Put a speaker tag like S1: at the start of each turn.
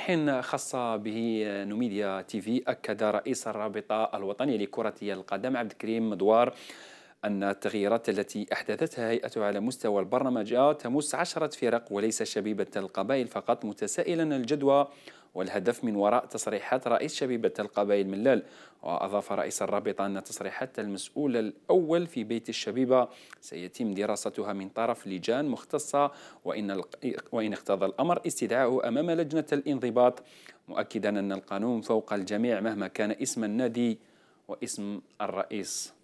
S1: حين خاصة به آه، نوميديا تي في أكد رئيس الرابطة الوطنية لكرة القدم عبد الكريم مدوار أن التغييرات التي أحدثتها هيئته على مستوى البرنامج تمس عشرة فرق وليس شبيبة القبائل فقط متسائلا الجدوى والهدف من وراء تصريحات رئيس شبيبة القبائل ملال وأضاف رئيس الرابطة أن تصريحات المسؤول الأول في بيت الشبيبة سيتم دراستها من طرف لجان مختصة وإن, وإن اقتضى الأمر استدعاءه أمام لجنة الانضباط مؤكدا أن القانون فوق الجميع مهما كان اسم النادي واسم الرئيس